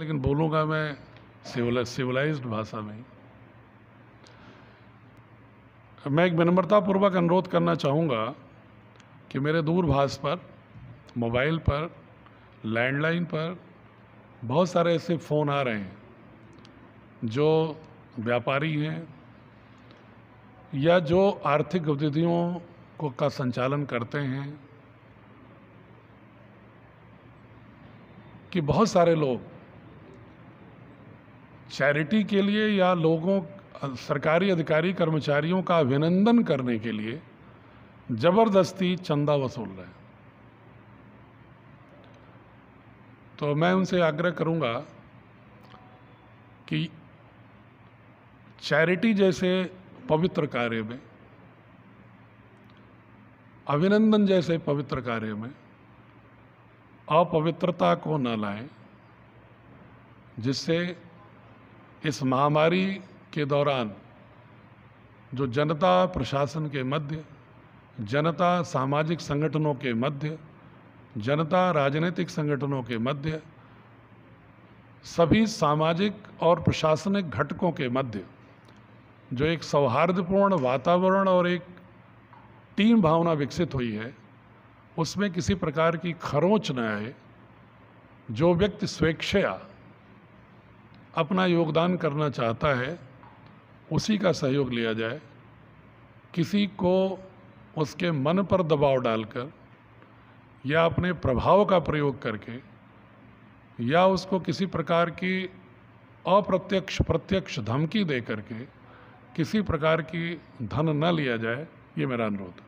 लेकिन बोलूंगा मैं सिविल सिविलाइज्ड भाषा में मैं एक विनम्रतापूर्वक अनुरोध करना चाहूँगा कि मेरे दूरभाष पर मोबाइल पर लैंडलाइन पर बहुत सारे ऐसे फ़ोन आ रहे हैं जो व्यापारी हैं या जो आर्थिक गतिविधियों को का संचालन करते हैं कि बहुत सारे लोग चैरिटी के लिए या लोगों सरकारी अधिकारी कर्मचारियों का अभिनंदन करने के लिए ज़बरदस्ती चंदा वसूल रहे हैं तो मैं उनसे आग्रह करूंगा कि चैरिटी जैसे पवित्र कार्य में अभिनंदन जैसे पवित्र कार्य में अपवित्रता को न लाएं जिससे इस महामारी के दौरान जो जनता प्रशासन के मध्य जनता सामाजिक संगठनों के मध्य जनता राजनीतिक संगठनों के मध्य सभी सामाजिक और प्रशासनिक घटकों के मध्य जो एक सौहार्दपूर्ण वातावरण और एक टीम भावना विकसित हुई है उसमें किसी प्रकार की खरोच न आए जो व्यक्ति स्वेच्छया अपना योगदान करना चाहता है उसी का सहयोग लिया जाए किसी को उसके मन पर दबाव डालकर या अपने प्रभाव का प्रयोग करके या उसको किसी प्रकार की अप्रत्यक्ष प्रत्यक्ष धमकी दे करके किसी प्रकार की धन न लिया जाए ये मेरा अनुरोध है